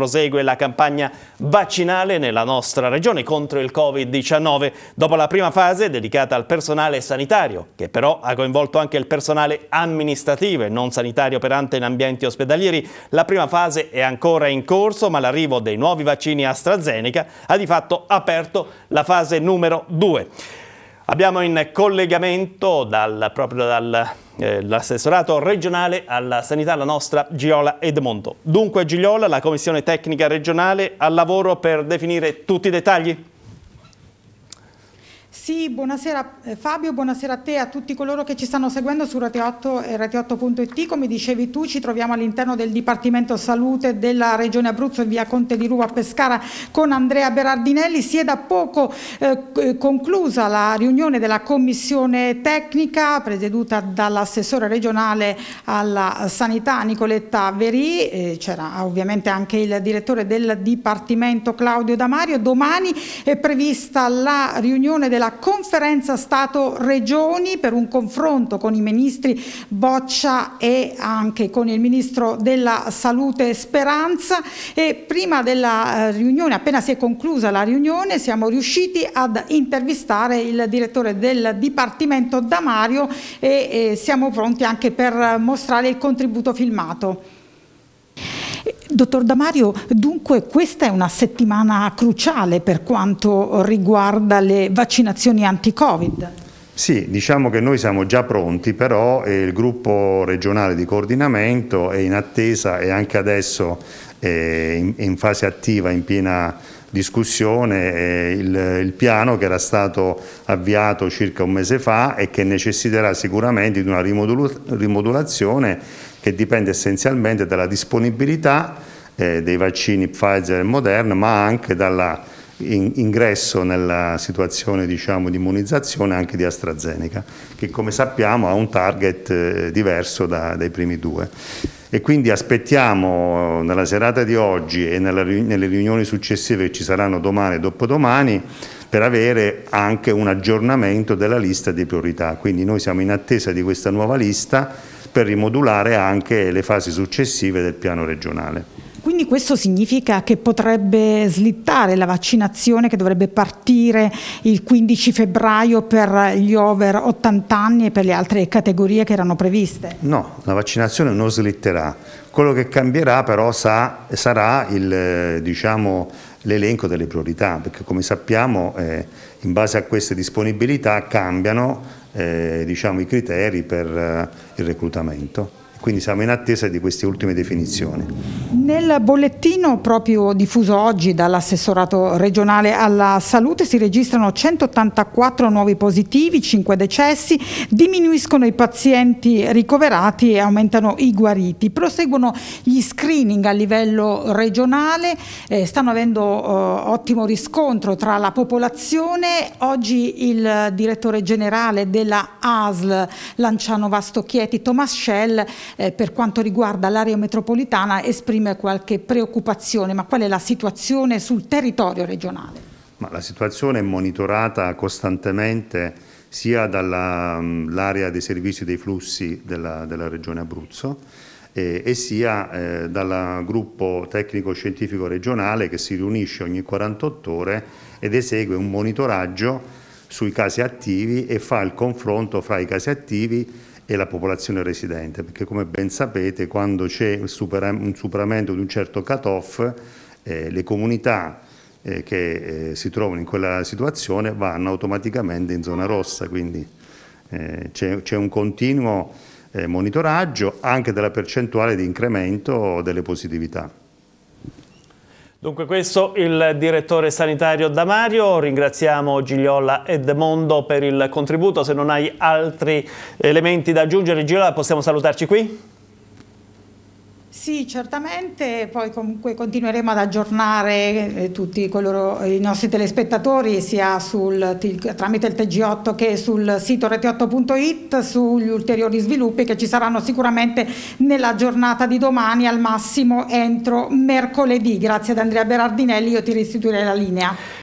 prosegue la campagna vaccinale nella nostra regione contro il Covid-19. Dopo la prima fase dedicata al personale sanitario, che però ha coinvolto anche il personale amministrativo e non sanitario operante in ambienti ospedalieri, la prima fase è ancora in corso, ma l'arrivo dei nuovi vaccini AstraZeneca ha di fatto aperto la fase numero 2. Abbiamo in collegamento dal, proprio dall'assessorato eh, regionale alla sanità la nostra Giola Edmondo. Dunque Gigliola, la commissione tecnica regionale al lavoro per definire tutti i dettagli? Sì, buonasera eh, Fabio, buonasera a te e a tutti coloro che ci stanno seguendo su Rete 8 e Rete8.it. Come dicevi tu, ci troviamo all'interno del Dipartimento Salute della Regione Abruzzo in via Conte di Ruva a Pescara con Andrea Berardinelli. Si è da poco eh, eh, conclusa la riunione della Commissione Tecnica presieduta dall'assessore regionale alla Sanità Nicoletta Verì. C'era ovviamente anche il direttore del Dipartimento Claudio Damario. Domani è prevista la riunione della la conferenza Stato-Regioni per un confronto con i ministri Boccia e anche con il ministro della Salute Speranza e prima della eh, riunione, appena si è conclusa la riunione, siamo riusciti ad intervistare il direttore del Dipartimento Damario e eh, siamo pronti anche per mostrare il contributo filmato. Dottor Damario, dunque questa è una settimana cruciale per quanto riguarda le vaccinazioni anti-Covid. Sì, diciamo che noi siamo già pronti, però eh, il gruppo regionale di coordinamento è in attesa e anche adesso eh, in, in, fase attiva, in piena discussione, eh, il, il piano che era stato avviato circa un mese fa e che necessiterà sicuramente di una rimodulazione che dipende essenzialmente dalla disponibilità eh, dei vaccini Pfizer e Moderna, ma anche dall'ingresso in, nella situazione diciamo, di immunizzazione anche di AstraZeneca, che come sappiamo ha un target eh, diverso da, dai primi due. E quindi aspettiamo eh, nella serata di oggi e nella, nelle riunioni successive che ci saranno domani e dopodomani per avere anche un aggiornamento della lista di priorità. Quindi noi siamo in attesa di questa nuova lista per rimodulare anche le fasi successive del piano regionale. Quindi questo significa che potrebbe slittare la vaccinazione che dovrebbe partire il 15 febbraio per gli over 80 anni e per le altre categorie che erano previste? No, la vaccinazione non slitterà. Quello che cambierà però sa, sarà diciamo, l'elenco diciamo, delle priorità, perché come sappiamo eh, in base a queste disponibilità cambiano eh, diciamo, i criteri per eh, il reclutamento. Quindi siamo in attesa di queste ultime definizioni. Nel bollettino proprio diffuso oggi dall'assessorato regionale alla salute si registrano 184 nuovi positivi, 5 decessi, diminuiscono i pazienti ricoverati e aumentano i guariti. Proseguono gli screening a livello regionale, eh, stanno avendo eh, ottimo riscontro tra la popolazione. Oggi il direttore generale della ASL Lanciano Vasto Thomas Schell, eh, per quanto riguarda l'area metropolitana esprime qualche preoccupazione, ma qual è la situazione sul territorio regionale? Ma la situazione è monitorata costantemente sia dall'area mm, dei servizi dei flussi della, della regione Abruzzo eh, e sia eh, dal gruppo tecnico scientifico regionale che si riunisce ogni 48 ore ed esegue un monitoraggio sui casi attivi e fa il confronto fra i casi attivi e la popolazione residente, perché come ben sapete quando c'è un superamento di un certo cut-off eh, le comunità eh, che eh, si trovano in quella situazione vanno automaticamente in zona rossa, quindi eh, c'è un continuo eh, monitoraggio anche della percentuale di incremento delle positività. Dunque questo il direttore sanitario Damario, ringraziamo Gigliola Edmondo per il contributo, se non hai altri elementi da aggiungere Gigliola possiamo salutarci qui? Sì, certamente, poi comunque continueremo ad aggiornare eh, tutti coloro, i nostri telespettatori sia sul, tramite il TG8 che sul sito rete8.it sugli ulteriori sviluppi che ci saranno sicuramente nella giornata di domani al massimo entro mercoledì. Grazie ad Andrea Berardinelli, io ti restituirei la linea.